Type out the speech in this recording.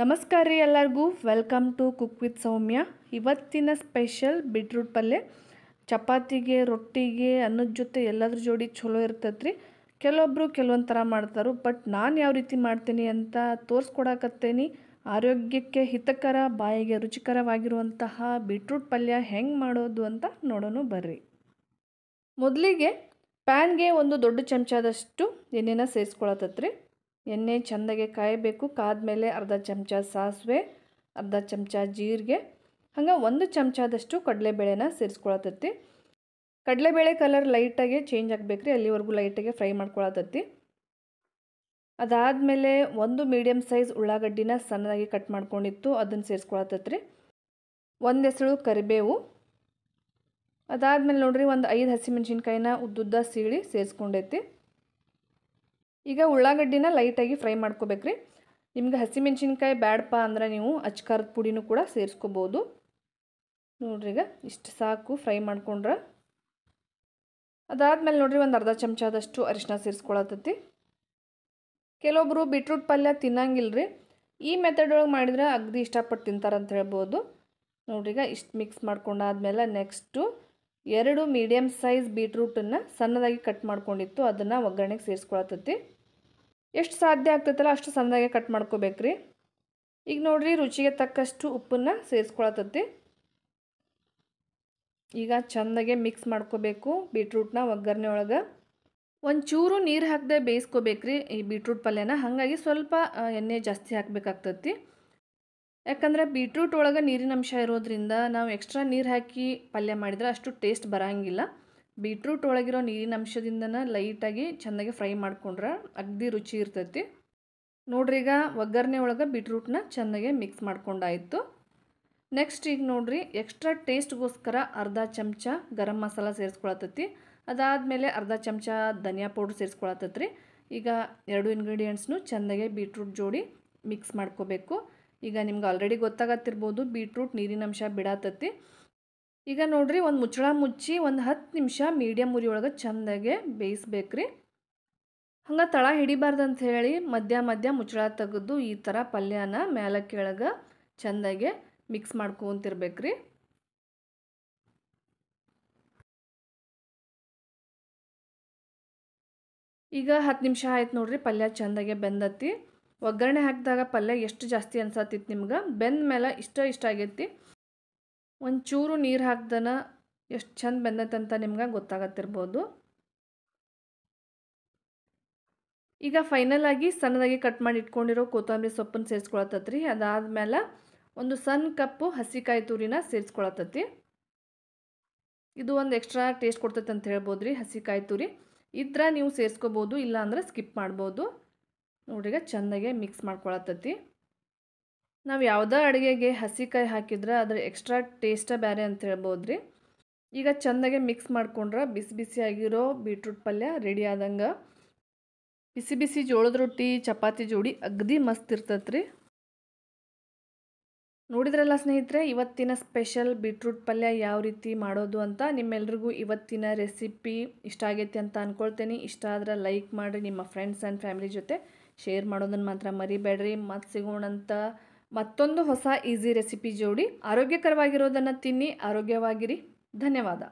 ನಮಸ್ಕಾರ ರೀ ಎಲ್ಲರಿಗೂ welcome to cook with Soumya ಇವತ್ತಿನ ಸ್ಪೆಷಲ್ ಬೀಟ್ರೂಟ್ ಪಲ್ಯ ಚಪಾತಿಗೆ ರೊಟ್ಟಿಗೆ ಅನ್ನದ ಜೊತೆ ಎಲ್ಲದ್ರ ಜೋಡಿ ಚಲೋ ಇರ್ತೈತೆ ರೀ ಕೆಲವೊಬ್ಬರು ಕೆಲವೊಂದು ಥರ ಮಾಡ್ತಾರೆ ಬಟ್ ನಾನು ಯಾವ ರೀತಿ ಮಾಡ್ತೀನಿ ಅಂತ ತೋರಿಸ್ಕೊಡಕತ್ತೇನಿ ಆರೋಗ್ಯಕ್ಕೆ ಹಿತಕರ ಬಾಯಿಗೆ ರುಚಿಕರವಾಗಿರುವಂತಹ ಬೀಟ್ರೂಟ್ ಪಲ್ಯ ಹೆಂಗೆ ಮಾಡೋದು ಅಂತ ನೋಡೋಣ ಬರ್ರಿ ಮೊದಲಿಗೆ ಪ್ಯಾನ್ಗೆ ಒಂದು ದೊಡ್ಡ ಚಮಚದಷ್ಟು ಎಣ್ಣೆನ ಸೇರಿಸ್ಕೊಳತ್ತೈತ್ರಿ ಎಣ್ಣೆ ಚೆಂದಗೆ ಕಾಯಬೇಕು ಕಾದ್ಮೇಲೆ ಅರ್ಧ ಚಮಚ ಸಾಸಿವೆ ಅರ್ಧ ಚಮಚ ಜೀರಿಗೆ ಹಂಗೆ ಒಂದು ಚಮಚದಷ್ಟು ಕಡಲೆಬೇಳೆನ ಸೇರಿಸ್ಕೊಳತೈತಿ ಕಡಲೆಬೇಳೆ ಕಲರ್ ಲೈಟಾಗಿ ಚೇಂಜ್ ರೀ ಅಲ್ಲಿವರೆಗೂ ಲೈಟಾಗೆ ಫ್ರೈ ಮಾಡ್ಕೊಳತ್ತೈತಿ ಅದಾದಮೇಲೆ ಒಂದು ಮೀಡಿಯಮ್ ಸೈಜ್ ಉಳ್ಳಾಗಡ್ಡಿನ ಸಣ್ಣದಾಗಿ ಕಟ್ ಮಾಡ್ಕೊಂಡಿತ್ತು ಅದನ್ನು ರೀ ಒಂದು ಹೆಸಳು ಕರಿಬೇವು ಅದಾದಮೇಲೆ ನೋಡಿರಿ ಒಂದು ಐದು ಹಸಿಮೆಣ್ಸಿನ್ಕಾಯಿನ ಉದ್ದುದ್ದ ಸೀಳಿ ಸೇರಿಸ್ಕೊಂಡೈತಿ ಈಗ ಉಳ್ಳಾಗಡ್ಡಿನ ಲೈಟಾಗಿ ಫ್ರೈ ಮಾಡ್ಕೋಬೇಕು ರೀ ನಿಮ್ಗೆ ಹಸಿಮೆಣ್ಸಿನ್ಕಾಯಿ ಬ್ಯಾಡಪ್ಪ ಅಂದ್ರೆ ನೀವು ಅಚ್ಕಾರದ ಪುಡಿನೂ ಕೂಡ ಸೇರಿಸ್ಕೋಬೋದು ನೋಡ್ರಿ ಈಗ ಇಷ್ಟು ಸಾಕು ಫ್ರೈ ಮಾಡ್ಕೊಂಡ್ರೆ ಅದಾದಮೇಲೆ ನೋಡಿರಿ ಒಂದು ಅರ್ಧ ಚಮಚದಷ್ಟು ಆದಷ್ಟು ಅರಿಶಿನ ಸೇರಿಸ್ಕೊಳತ್ತೈತಿ ಕೆಲವೊಬ್ಬರು ಬೀಟ್ರೂಟ್ ಪಲ್ಯ ತಿನ್ನಂಗಿಲ್ಲ ರೀ ಈ ಮೆಥಡ್ ಒಳಗೆ ಮಾಡಿದ್ರೆ ಅಗ್ದಿ ಇಷ್ಟಪಟ್ಟು ಅಂತ ಹೇಳ್ಬೋದು ನೋಡ್ರಿ ಈಗ ಇಷ್ಟು ಮಿಕ್ಸ್ ಮಾಡ್ಕೊಂಡಾದ್ಮೇಲೆ ನೆಕ್ಸ್ಟು ಎರಡು ಮೀಡಿಯಮ್ ಸೈಜ್ ಬೀಟ್ರೂಟನ್ನು ಸಣ್ಣದಾಗಿ ಕಟ್ ಮಾಡ್ಕೊಂಡಿತ್ತು ಅದನ್ನು ಒಗ್ಗರಣೆಗೆ ಸೇರಿಸ್ಕೊಳತತಿ ಎಷ್ಟು ಸಾಧ್ಯ ಆಗ್ತೈತಲ್ಲ ಅಷ್ಟು ಸಣ್ಣದಾಗೆ ಕಟ್ ಮಾಡ್ಕೋಬೇಕ್ರಿ ಈಗ ನೋಡಿರಿ ರುಚಿಗೆ ತಕ್ಕಷ್ಟು ಉಪ್ಪನ್ನು ಸೇರಿಸ್ಕೊಳತೈತಿ ಈಗ ಚೆಂದಾಗೆ ಮಿಕ್ಸ್ ಮಾಡ್ಕೋಬೇಕು ಬೀಟ್ರೂಟ್ನ ಒಗ್ಗರಣೆ ಒಳಗೆ ಒಂಚೂರು ನೀರು ಹಾಕದೆ ಬೇಯಿಸ್ಕೋಬೇಕ್ರಿ ಈ ಬೀಟ್ರೂಟ್ ಪಲ್ಯನ ಹಾಗಾಗಿ ಸ್ವಲ್ಪ ಎಣ್ಣೆ ಜಾಸ್ತಿ ಹಾಕಬೇಕಾಗ್ತತಿ ಯಾಕಂದರೆ ಬೀಟ್ರೂಟ್ ಒಳಗೆ ನೀರಿನ ಅಂಶ ಇರೋದ್ರಿಂದ ನಾವು ಎಕ್ಸ್ಟ್ರಾ ನೀರು ಹಾಕಿ ಪಲ್ಯ ಮಾಡಿದರೆ ಅಷ್ಟು ಟೇಸ್ಟ್ ಬರೋಂಗಿಲ್ಲ ಬೀಟ್ರೂಟ್ ಒಳಗಿರೋ ನೀರಿನ ಅಂಶದಿಂದನೇ ಲೈಟಾಗಿ ಚೆನ್ನಾಗಿ ಫ್ರೈ ಮಾಡಿಕೊಂಡ್ರೆ ಅಗ್ದಿ ರುಚಿ ಇರ್ತೈತಿ ನೋಡ್ರಿ ಈಗ ಒಗ್ಗರಣೆ ಒಳಗೆ ಬೀಟ್ರೂಟ್ನ ಚೆನ್ನಾಗಿ ಮಿಕ್ಸ್ ಮಾಡ್ಕೊಂಡಾಯಿತು ನೆಕ್ಸ್ಟ್ ಈಗ ನೋಡ್ರಿ ಎಕ್ಸ್ಟ್ರಾ ಟೇಸ್ಟ್ಗೋಸ್ಕರ ಅರ್ಧ ಚಮಚ ಗರಂ ಮಸಾಲ ಸೇರಿಸ್ಕೊಳತೈತಿ ಅದಾದಮೇಲೆ ಅರ್ಧ ಚಮಚ ಧನಿಯಾ ಪೌಡ್ರ್ ಸೇರಿಸ್ಕೊಳತೈತ್ರಿ ಈಗ ಎರಡು ಇಂಗ್ರೀಡಿಯೆಂಟ್ಸ್ನು ಚೆನ್ನಾಗೆ ಬೀಟ್ರೂಟ್ ಜೋಡಿ ಮಿಕ್ಸ್ ಮಾಡ್ಕೋಬೇಕು ಈಗ ನಿಮ್ಗೆ ಆಲ್ರೆಡಿ ಗೊತ್ತಾಗತ್ತಿರ್ಬೋದು ಬೀಟ್ರೂಟ್ ನೀರಿನಂಶ ಬಿಡಾತತಿ ಈಗ ನೋಡ್ರಿ ಒಂದು ಮುಚ್ಚಳ ಮುಚ್ಚಿ ಒಂದು ಹತ್ತು ನಿಮಿಷ ಮೀಡಿಯಮ್ ಉರಿಯೊಳಗೆ ಚೆಂದಾಗೆ ಬೇಯಿಸ್ಬೇಕ್ರಿ ಹಂಗೆ ತಳ ಹಿಡಿಬಾರ್ದಂತ ಹೇಳಿ ಮಧ್ಯ ಮಧ್ಯ ಮುಚ್ಚಳ ತೆಗೆದು ಈ ಥರ ಪಲ್ಯನ ಮೇಲೆ ಕೆಳಗೆ ಚೆಂದಾಗೆ ಮಿಕ್ಸ್ ಮಾಡ್ಕೊತಿರ್ಬೇಕ್ರಿ ಈಗ ಹತ್ತು ನಿಮಿಷ ಆಯ್ತು ನೋಡ್ರಿ ಪಲ್ಯ ಚೆಂದಾಗೆ ಬೆಂದತಿ ಒಗ್ಗರಣೆ ಹಾಕಿದಾಗ ಪಲ್ಯ ಎಷ್ಟು ಜಾಸ್ತಿ ಅನ್ಸತ್ತಿತ್ತು ನಿಮ್ಗೆ ಬೆಂದ ಮೇಲೆ ಇಷ್ಟ ಇಷ್ಟ ಆಗೈತಿ ಒಂಚೂರು ನೀರು ಹಾಕ್ದನ ಎಷ್ಟು ಚಂದ ಅಂತ ನಿಮ್ಗೆ ಗೊತ್ತಾಗತ್ತಿರ್ಬೋದು ಈಗ ಫೈನಲ್ ಆಗಿ ಸಣ್ಣದಾಗಿ ಕಟ್ ಮಾಡಿ ಇಟ್ಕೊಂಡಿರೋ ಕೊತ್ತಂಬರಿ ಸೊಪ್ಪನ್ನು ಸೇರಿಸ್ಕೊಳತ್ತತ್ರಿ ಅದಾದಮೇಲೆ ಒಂದು ಸಣ್ಣ ಕಪ್ಪು ಹಸಿಕಾಯಿ ತುರಿನ ಸೇರಿಸ್ಕೊಳತ್ತತಿ ಇದು ಒಂದು ಎಕ್ಸ್ಟ್ರಾ ಟೇಸ್ಟ್ ಕೊಡ್ತೈತೆ ಅಂತ ಹೇಳ್ಬೋದು ರೀ ಹಸಿಕಾಯಿ ತುರಿ ಇದ್ರ ನೀವು ಸೇರಿಸ್ಕೋಬೋದು ಇಲ್ಲಾಂದ್ರೆ ಸ್ಕಿಪ್ ಮಾಡ್ಬೋದು ನೋಡ್ರಿ ಚೆಂದಾಗೆ ಮಿಕ್ಸ್ ಮಾಡ್ಕೊಳತ್ತತಿ ನಾವು ಯಾವುದೋ ಅಡುಗೆಗೆ ಹಸಿಕಾಯಿ ಹಾಕಿದ್ರೆ ಅದ್ರ ಎಕ್ಸ್ಟ್ರಾ ಟೇಸ್ಟ ಬೇರೆ ಅಂತ ಹೇಳ್ಬೋದು ರೀ ಈಗ ಚೆಂದಾಗೆ ಮಿಕ್ಸ್ ಮಾಡ್ಕೊಂಡ್ರೆ ಬಿಸಿ ಬಿಸಿ ಆಗಿರೋ ಬೀಟ್ರೂಟ್ ಪಲ್ಯ ರೆಡಿ ಆದಂಗೆ ಬಿಸಿ ಬಿಸಿ ಜೋಳದ ರೊಟ್ಟಿ ಚಪಾತಿ ಜೋಡಿ ಅಗ್ದಿ ಮಸ್ತ್ ಇರ್ತತ್ರಿ ನೋಡಿದ್ರಲ್ಲ ಸ್ನೇಹಿತರೆ ಇವತ್ತಿನ ಸ್ಪೆಷಲ್ ಬೀಟ್ರೂಟ್ ಪಲ್ಯ ಯಾವ ರೀತಿ ಮಾಡೋದು ಅಂತ ನಿಮ್ಮೆಲ್ರಿಗೂ ಇವತ್ತಿನ ರೆಸಿಪಿ ಇಷ್ಟ ಆಗೈತಿ ಅಂತ ಅಂದ್ಕೊಳ್ತೇನೆ ಇಷ್ಟ ಆದ್ರೆ ಲೈಕ್ ಮಾಡಿರಿ ನಿಮ್ಮ ಫ್ರೆಂಡ್ಸ್ ಆ್ಯಂಡ್ ಫ್ಯಾಮಿಲಿ ಜೊತೆ ಶೇರ್ ಮಾಡೋದನ್ನು ಮಾತ್ರ ಮರಿಬೇಡ್ರಿ ಮತ್ತು ಸಿಗೋಣಂತ ಮತ್ತೊಂದು ಹೊಸ ಈಸಿ ರೆಸಿಪಿ ಜೋಡಿ ಆರೋಗ್ಯಕರವಾಗಿರೋದನ್ನು ತಿನ್ನಿ ಆರೋಗ್ಯವಾಗಿರಿ ಧನ್ಯವಾದ